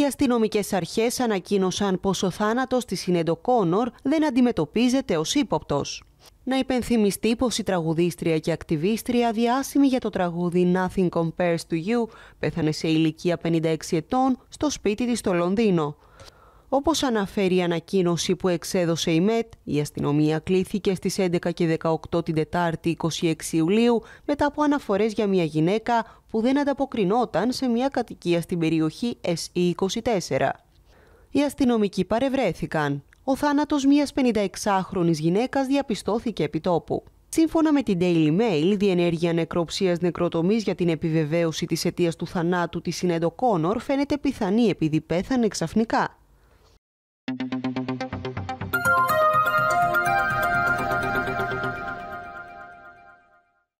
Οι αστυνομικές αρχές ανακοίνωσαν πως ο θάνατος της Σινέντο Κόνορ δεν αντιμετωπίζεται ως ύποπτος. Να υπενθυμιστεί πως η τραγουδίστρια και ακτιβίστρια διάσημη για το τραγούδι Nothing Compares to You πέθανε σε ηλικία 56 ετών στο σπίτι της στο Λονδίνο. Όπως αναφέρει η ανακοίνωση που εξέδωσε η ΜΕΤ, η αστυνομία κλήθηκε στις 11 και 18 την Τετάρτη 26 Ιουλίου μετά από αναφορές για μια γυναίκα που δεν ανταποκρινόταν σε μια κατοικία στην περιοχή SE24. Οι αστυνομικοί παρευρέθηκαν. Ο θάνατος μιας 56χρονης γυναίκας διαπιστώθηκε επί τόπου. Σύμφωνα με την Daily Mail, η διενέργεια νεκροψίας νεκροτομής για την επιβεβαίωση της αιτίας του θανάτου της Συνέντο Κόνορ φαίνεται πιθανή επειδή πέθανε ξαφνικά.